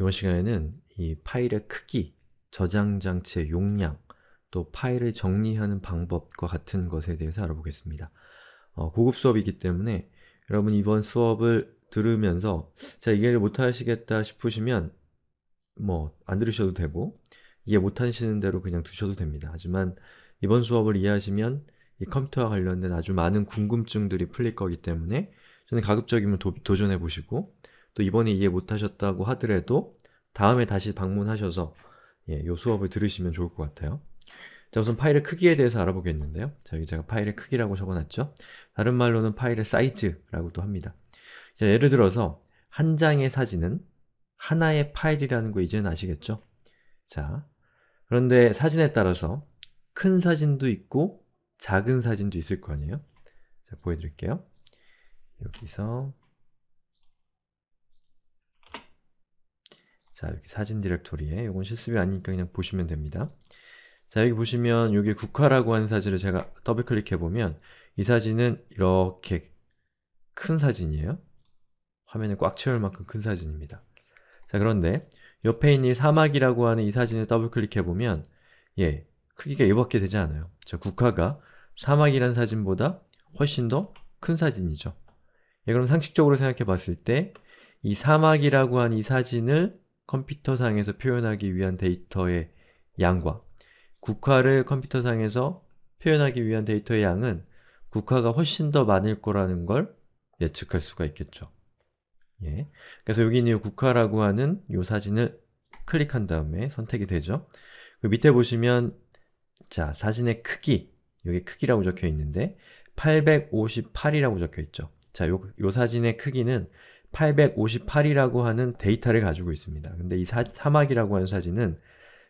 이번 시간에는 이 파일의 크기, 저장 장치의 용량, 또 파일을 정리하는 방법과 같은 것에 대해서 알아보겠습니다. 어, 고급 수업이기 때문에 여러분 이번 수업을 들으면서 자 이해를 못하시겠다 싶으시면 뭐 안 들으셔도 되고 이해 못하시는 대로 그냥 두셔도 됩니다. 하지만 이번 수업을 이해하시면 이 컴퓨터와 관련된 아주 많은 궁금증들이 풀릴 거기 때문에 저는 가급적이면 도, 도전해 보시고 또 이번에 이해 못하셨다고 하더라도 다음에 다시 방문하셔서 예, 요 수업을 들으시면 좋을 것 같아요. 자, 우선 파일의 크기에 대해서 알아보겠는데요. 자, 여기 제가 파일의 크기라고 적어놨죠. 다른 말로는 파일의 사이즈라고도 합니다. 자, 예를 들어서 한 장의 사진은 하나의 파일이라는 거 이제는 아시겠죠? 자, 그런데 사진에 따라서 큰 사진도 있고 작은 사진도 있을 거 아니에요? 자, 보여드릴게요. 여기서 자, 여기 사진 디렉토리에 이건 실습이 아니니까 그냥 보시면 됩니다. 자, 여기 보시면 여기 국화라고 하는 사진을 제가 더블 클릭해 보면 이 사진은 이렇게 큰 사진이에요. 화면에꽉 채울 만큼 큰 사진입니다. 자, 그런데 옆에 있는 사막이라고 하는 이 사진을 더블 클릭해 보면 예, 크기가 이밖게 되지 않아요. 자, 국화가 사막이라는 사진보다 훨씬 더 큰 사진이죠. 예, 그럼 상식적으로 생각해 봤을 때 이 사막이라고 하는 이 사진을 컴퓨터상에서 표현하기 위한 데이터의 양과 국화를 컴퓨터상에서 표현하기 위한 데이터의 양은 국화가 훨씬 더 많을 거라는 걸 예측할 수가 있겠죠. 예. 그래서 여기 있는 국화라고 하는 이 사진을 클릭한 다음에 선택이 되죠. 그 밑에 보시면 자, 사진의 크기 여기 크기라고 적혀 있는데 858이라고 적혀 있죠. 자, 요, 요 사진의 크기는 858이라고 하는 데이터를 가지고 있습니다. 근데 이 사, 사막이라고 하는 사진은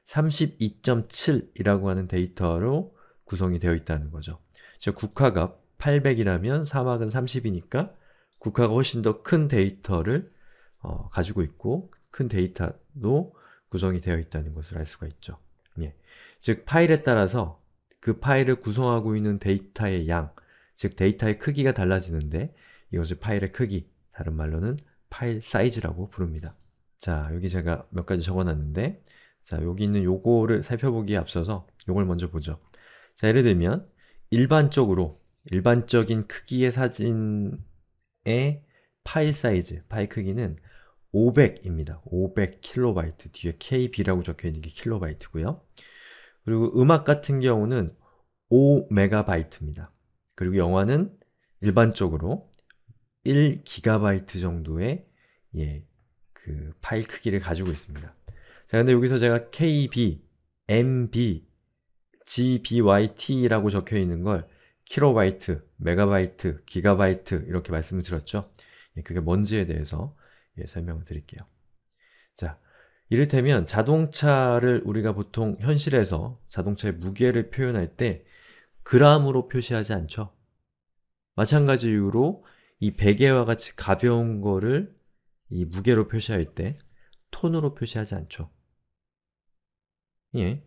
32.7이라고 하는 데이터로 구성이 되어 있다는 거죠. 즉 국화가 800이라면 사막은 30이니까 국화가 훨씬 더 큰 데이터를 어, 가지고 있고 큰데이터도 구성이 되어 있다는 것을 알 수가 있죠. 예. 즉 파일에 따라서 그 파일을 구성하고 있는 데이터의 양, 즉 데이터의 크기가 달라지는데 이것을 파일의 크기, 다른 말로는 파일 사이즈라고 부릅니다. 자, 여기 제가 몇 가지 적어놨는데 자, 여기 있는 요거를 살펴보기에 앞서서 요걸 먼저 보죠. 자, 예를 들면 일반적으로 일반적인 크기의 사진의 파일 사이즈, 파일 크기는 500입니다. 500kb, 뒤에 kb라고 적혀있는 게 킬로바이트고요. 그리고 음악 같은 경우는 5MB입니다. 그리고 영화는 일반적으로 1GB 정도의 예, 그 파일 크기를 가지고 있습니다. 자, 근데 여기서 제가 KB, MB, GBYT라고 적혀 있는 걸 킬로바이트, 메가바이트, 기가바이트 이렇게 말씀을 드렸죠. 예, 그게 뭔지에 대해서 예, 설명을 드릴게요. 자, 이를테면 자동차를 우리가 보통 현실에서 자동차의 무게를 표현할 때 그람으로 표시하지 않죠. 마찬가지 이이 베개와 같이 가벼운 거를 이 무게로 표시할 때 톤으로 표시하지 않죠. 예.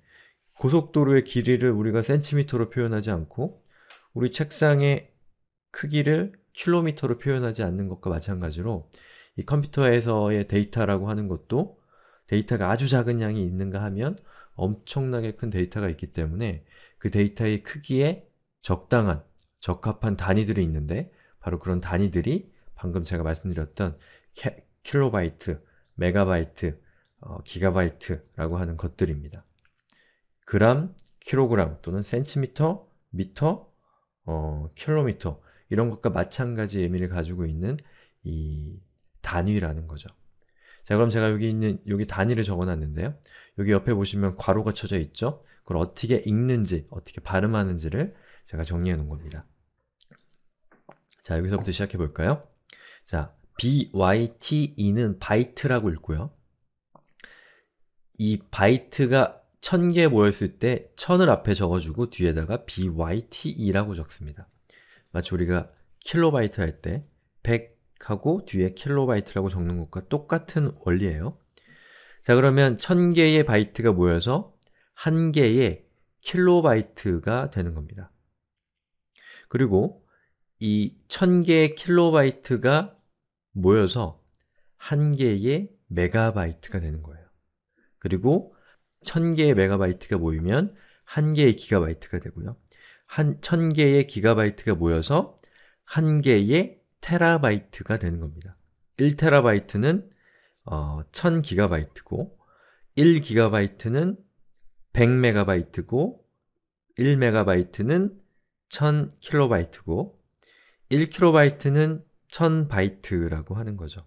고속도로의 길이를 우리가 센티미터로 표현하지 않고 우리 책상의 크기를 킬로미터로 표현하지 않는 것과 마찬가지로 이 컴퓨터에서의 데이터라고 하는 것도 데이터가 아주 작은 양이 있는가 하면 엄청나게 큰 데이터가 있기 때문에 그 데이터의 크기에 적당한, 적합한 단위들이 있는데 바로 그런 단위들이 방금 제가 말씀드렸던 캐, 킬로바이트, 메가바이트, 어, 기가바이트라고 하는 것들입니다. 그람, 킬로그램 또는 센티미터, 미터, 어, 킬로미터 이런 것과 마찬가지 의미를 가지고 있는 이 단위라는 거죠. 자 그럼 제가 여기 있는 여기 단위를 적어놨는데요. 여기 옆에 보시면 괄호가 쳐져 있죠? 그걸 어떻게 읽는지, 어떻게 발음하는지를 제가 정리해 놓은 겁니다. 자, 여기서부터 시작해 볼까요? 자, byte는 바이트라고 읽고요. 이 바이트가 1000개 모였을 때 1000을 앞에 적어주고 뒤에다가 byte라고 적습니다. 마치 우리가 킬로바이트 할때 100하고 뒤에 킬로바이트라고 적는 것과 똑같은 원리예요. 자 그러면 1000개의 바이트가 모여서 한 개의 킬로바이트가 되는 겁니다. 그리고 이 1000개의 킬로바이트가 모여서 한 개의 메가바이트가 되는 거예요. 그리고 1000개의 메가바이트가 모이면 한 개의 기가바이트가 되고요. 한 1000개의 기가바이트가 모여서 한 개의 테라바이트가 되는 겁니다. 1테라바이트는 어, 1000기가바이트고 1기가바이트는 100메가바이트고 1메가바이트는 1000킬로바이트고 1kb는 1000바이트라고 하는 거죠.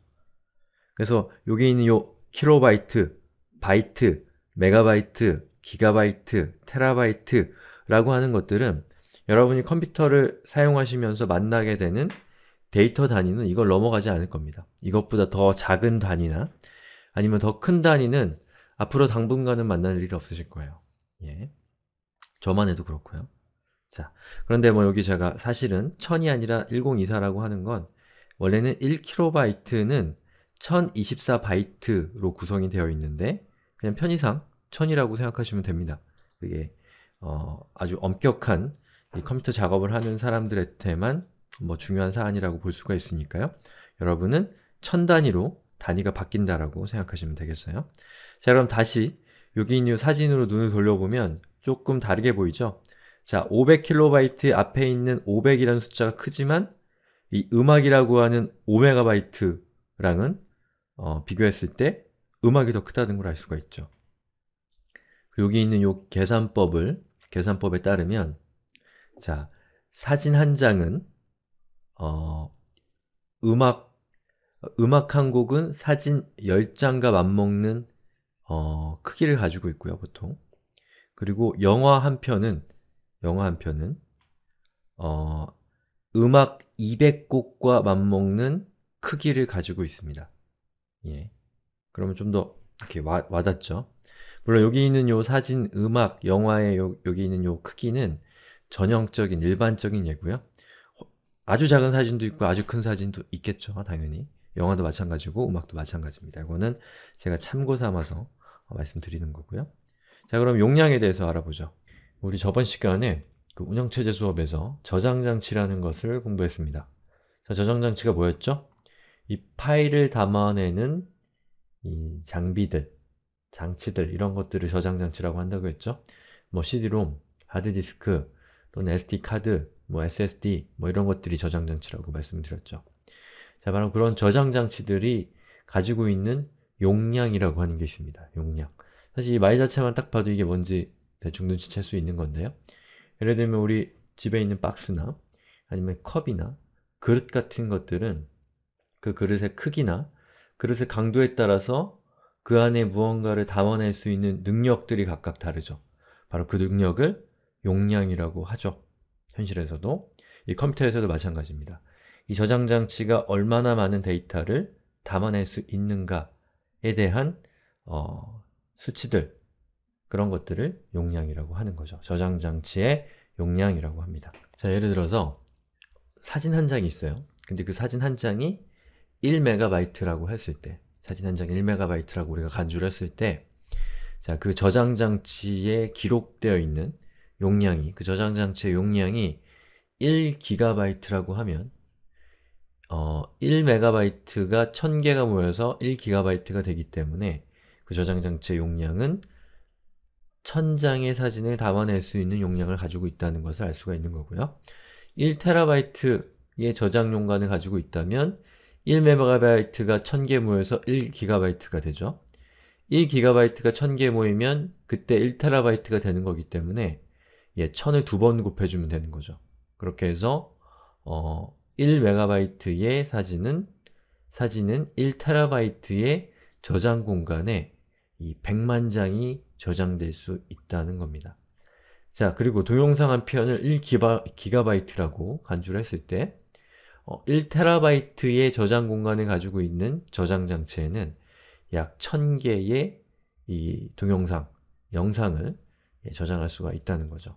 그래서 여기 있는 요 킬로바이트, 바이트, 메가바이트, 기가바이트, 테라바이트라고 하는 것들은 여러분이 컴퓨터를 사용하시면서 만나게 되는 데이터 단위는 이걸 넘어가지 않을 겁니다. 이것보다 더 작은 단위나 아니면 더 큰 단위는 앞으로 당분간은 만날 일이 없으실 거예요. 예. 저만 해도 그렇고요. 자, 그런데 뭐 여기 제가 사실은 1000이 아니라 1024라고 하는 건 원래는 1KB는 1024바이트로 구성이 되어 있는데 그냥 편의상 1000이라고 생각하시면 됩니다. 그게 어, 아주 엄격한 컴퓨터 작업을 하는 사람들한테만 뭐 중요한 사안이라고 볼 수가 있으니까요. 여러분은 1000 단위로 단위가 바뀐다라고 생각하시면 되겠어요. 자, 그럼 다시 여기 있는 사진으로 눈을 돌려보면 조금 다르게 보이죠? 자, 500KB 앞에 있는 500이라는 숫자가 크지만 이 음악이라고 하는 5MB랑은 어, 비교했을 때 음악이 더 크다는 걸 알 수가 있죠. 여기 있는 이 계산법을 계산법에 따르면 자, 사진 한 장은 어, 음악 음악 한 곡은 사진 10장과 맞먹는 어, 크기를 가지고 있고요, 보통. 그리고 영화 한 편은 영화 한 편은 어, 음악 200곡과 맞먹는 크기를 가지고 있습니다. 예. 그러면 좀 더 이렇게 와, 닿죠 물론 여기 있는 요 사진, 음악, 영화의 요, 여기 있는 요 크기는 전형적인 일반적인 예고요. 아주 작은 사진도 있고 아주 큰 사진도 있겠죠, 당연히. 영화도 마찬가지고 음악도 마찬가지입니다. 이거는 제가 참고 삼아서 말씀드리는 거고요. 자, 그럼 용량에 대해서 알아보죠. 우리 저번 시간에 그 운영체제 수업에서 저장장치라는 것을 공부했습니다. 자, 저장장치가 뭐였죠? 이 파일을 담아내는 이 장비들, 장치들 이런 것들을 저장장치라고 한다고 했죠? 뭐 CD-ROM, 하드디스크, 또는 SD카드, 뭐 SSD 뭐 이런 것들이 저장장치라고 말씀드렸죠. 자, 바로 그런 저장장치들이 가지고 있는 용량이라고 하는 게 있습니다. 용량. 사실 이 말 자체만 딱 봐도 이게 뭔지 대충 네, 눈치챌 수 있는 건데요. 예를 들면 우리 집에 있는 박스나 아니면 컵이나 그릇 같은 것들은 그 그릇의 크기나 그릇의 강도에 따라서 그 안에 무언가를 담아낼 수 있는 능력들이 각각 다르죠. 바로 그 능력을 용량이라고 하죠. 현실에서도. 이 컴퓨터에서도 마찬가지입니다. 이 저장 장치가 얼마나 많은 데이터를 담아낼 수 있는가에 대한 어, 수치들, 그런 것들을 용량이라고 하는 거죠. 저장 장치의 용량이라고 합니다. 자, 예를 들어서 사진 한 장이 있어요. 근데 그 사진 한 장이 1MB라고 했을 때 사진 한 장 1MB라고 우리가 간주를 했을 때 자, 그 저장 장치에 기록되어 있는 용량이 그 저장 장치의 용량이 1GB라고 하면 어, 1MB가 1000개가 모여서 1GB가 되기 때문에 그 저장 장치의 용량은 1000장의 사진을 담아낼 수 있는 용량을 가지고 있다는 것을 알 수가 있는 거고요. 1TB의 저장 용간을 가지고 있다면 1MB가 1000개 모여서 1GB가 되죠. 1GB가 1000개 모이면 그때 1TB가 되는 거기 때문에 예, 1000을 두 번 곱해주면 되는 거죠. 그렇게 해서 어, 1MB의 사진은 사진은 1TB의 저장 공간에 이 100만 장이 저장될 수 있다는 겁니다. 자, 그리고 동영상 한 편을 1기가바이트라고 간주를 했을 때 어, 1테라바이트의 저장 공간을 가지고 있는 저장 장치에는 약 1000개의 이 동영상, 영상을 예, 저장할 수가 있다는 거죠.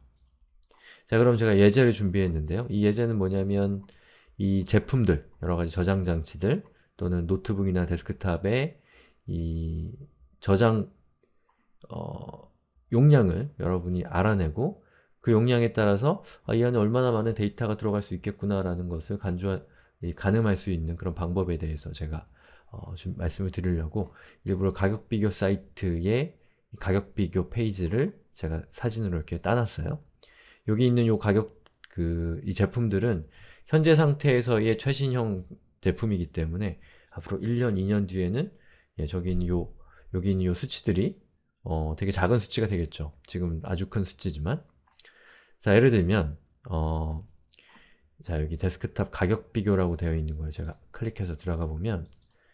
자, 그럼 제가 예제를 준비했는데요. 이 예제는 뭐냐면 이 제품들, 여러가지 저장 장치들 또는 노트북이나 데스크탑에 이 저장 어, 용량을 여러분이 알아내고 그 용량에 따라서 아, 이 안에 얼마나 많은 데이터가 들어갈 수 있겠구나라는 것을 간주한, 가늠할 수 있는 그런 방법에 대해서 제가 어, 좀 말씀을 드리려고 일부러 가격 비교 사이트의 가격 비교 페이지를 제가 사진으로 이렇게 따놨어요. 여기 있는 요 가격 그 이 제품들은 현재 상태에서의 최신형 제품이기 때문에 앞으로 1년, 2년 뒤에는 예, 저기 있는 요 여기 있는 요 수치들이 어, 되게 작은 수치가 되겠죠. 지금 아주 큰 수치지만 자, 예를 들면 어, 자, 여기 데스크탑 가격 비교라고 되어 있는 거예요. 제가 클릭해서 들어가 보면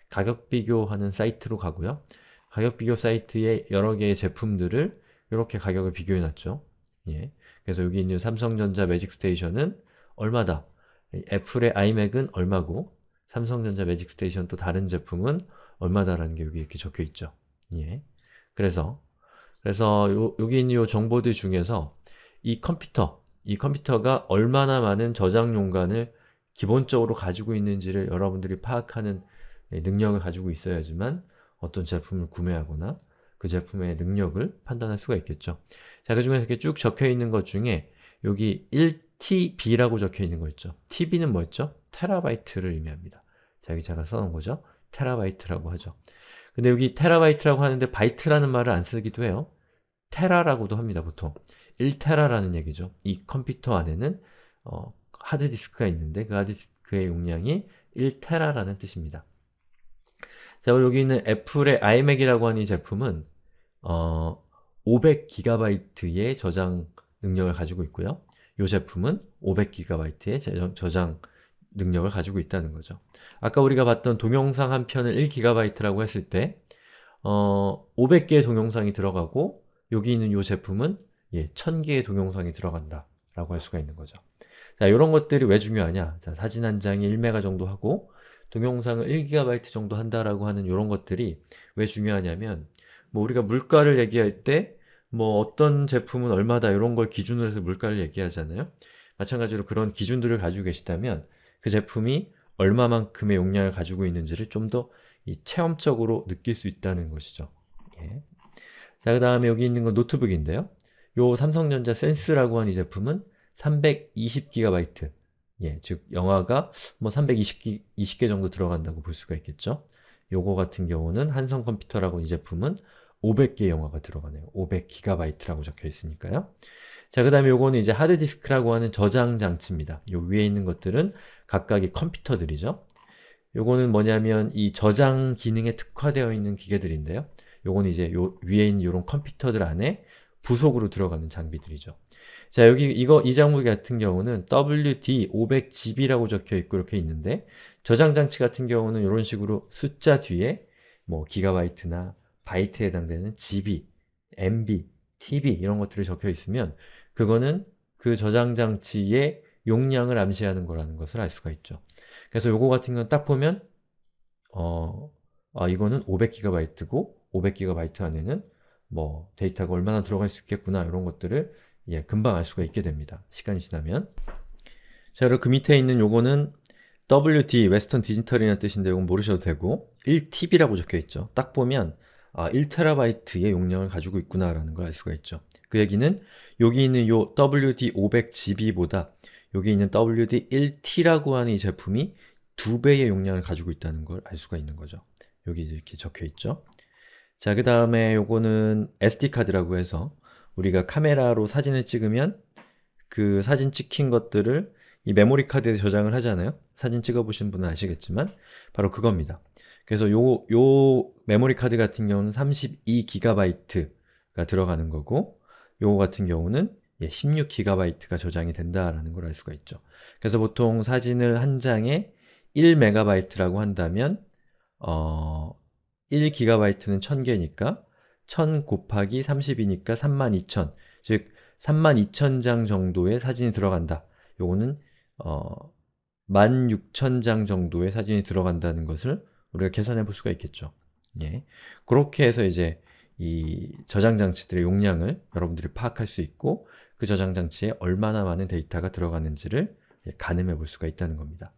가격 비교하는 사이트로 가고요. 가격 비교 사이트에 여러 개의 제품들을 이렇게 가격을 비교해 놨죠. 예. 그래서 여기 있는 삼성전자 매직 스테이션은 얼마다. 애플의 아이맥은 얼마고 삼성전자 매직 스테이션 또 다른 제품은 얼마다라는 게 여기 이렇게 적혀 있죠. 예. 그래서 그래서 요, 여기 있는 이 정보들 중에서 이 컴퓨터, 이 컴퓨터가 얼마나 많은 저장 용간을 기본적으로 가지고 있는지를 여러분들이 파악하는 예, 능력을 가지고 있어야지만 어떤 제품을 구매하거나 그 제품의 능력을 판단할 수가 있겠죠. 자, 그 중에서 이렇게 쭉 적혀있는 것 중에 여기 1TB라고 적혀있는 거 있죠. TB는 뭐였죠? 테라바이트를 의미합니다. 자, 여기 제가 써놓은 거죠. 테라바이트라고 하죠. 근데 여기 테라바이트라고 하는데 바이트라는 말을 안 쓰기도 해요. 테라라고도 합니다, 보통. 1테라라는 얘기죠. 이 컴퓨터 안에는 어, 하드디스크가 있는데 그 하드디스크의 용량이 1테라라는 뜻입니다. 자, 그리고 여기 있는 애플의 iMac이라고 하는 이 제품은 어, 500GB의 저장 능력을 가지고 있고요. 이 제품은 500GB의 저장 능력을 가지고 있다는 거죠. 아까 우리가 봤던 동영상 한 편을 1GB라고 했을 때 어, 500개의 동영상이 들어가고 여기 있는 이 제품은 예, 1000개의 동영상이 들어간다 라고 할 수가 있는 거죠. 자, 이런 것들이 왜 중요하냐? 자, 사진 한 장이 1메가 정도 하고 동영상을 1GB 정도 한다라고 하는 이런 것들이 왜 중요하냐면 뭐 우리가 물가를 얘기할 때 뭐 어떤 제품은 얼마다 이런 걸 기준으로 해서 물가를 얘기하잖아요. 마찬가지로 그런 기준들을 가지고 계시다면 그 제품이 얼마만큼의 용량을 가지고 있는지를 좀 더 체험적으로 느낄 수 있다는 것이죠. 예. 자, 그 다음에 여기 있는 건 노트북인데요. 요 삼성전자 센스라고 하는 이 제품은 320GB 예, 즉 영화가 뭐 320기, 20개 정도 들어간다고 볼 수가 있겠죠. 요거 같은 경우는 한성컴퓨터라고 이 제품은 500개 영화가 들어가네요. 500GB라고 적혀 있으니까요. 자, 그 다음에 요거는 이제 하드디스크라고 하는 저장 장치입니다. 요 위에 있는 것들은 각각의 컴퓨터들이죠. 요거는 뭐냐면 이 저장 기능에 특화되어 있는 기계들인데요. 요는 이제 요 위에 있는 요런 컴퓨터들 안에 부속으로 들어가는 장비들이죠. 자, 여기 이거 이 장비 같은 경우는 WD500GB라고 적혀 있고 이렇게 있는데 저장 장치 같은 경우는 이런 식으로 숫자 뒤에 뭐 기가바이트나 바이트에 해당되는 GB, MB TV 이런 것들이 적혀 있으면 그거는 그 저장 장치의 용량을 암시하는 거라는 것을 알 수가 있죠. 그래서 요거 같은 건 딱 보면 어, 아 이거는 500GB고 500GB 안에는 뭐 데이터가 얼마나 들어갈 수 있겠구나 이런 것들을 예, 금방 알 수가 있게 됩니다. 시간이 지나면 자, 그리고 그 밑에 있는 요거는 WD, i g i t a l 이라는 뜻인데 이건 모르셔도 되고 1TB라고 적혀있죠. 딱 보면 아, 1TB의 용량을 가지고 있구나라는 걸 알 수가 있죠. 그 얘기는 여기 있는 요 WD500GB보다 여기 있는 WD1T라고 하는 이 제품이 두 배의 용량을 가지고 있다는 걸 알 수가 있는 거죠. 여기 이렇게 적혀 있죠. 자, 그 다음에 요거는 SD카드라고 해서 우리가 카메라로 사진을 찍으면 그 사진 찍힌 것들을 이 메모리 카드에 저장을 하잖아요. 사진 찍어보신 분은 아시겠지만 바로 그겁니다. 그래서 요, 요 메모리 카드 같은 경우는 32GB가 들어가는 거고 요거 같은 경우는 예, 16GB가 저장이 된다라는 걸 알 수가 있죠. 그래서 보통 사진을 한 장에 1MB라고 한다면 어, 1GB는 1000개니까 1000 곱하기 30이니까 32000 즉 32000장 정도의 사진이 들어간다. 요거는 어, 16000장 정도의 사진이 들어간다는 것을 우리가 계산해 볼 수가 있겠죠. 예. 그렇게 해서 이제 이 저장장치들의 용량을 여러분들이 파악할 수 있고 그 저장장치에 얼마나 많은 데이터가 들어가는지를 가늠해 볼 수가 있다는 겁니다.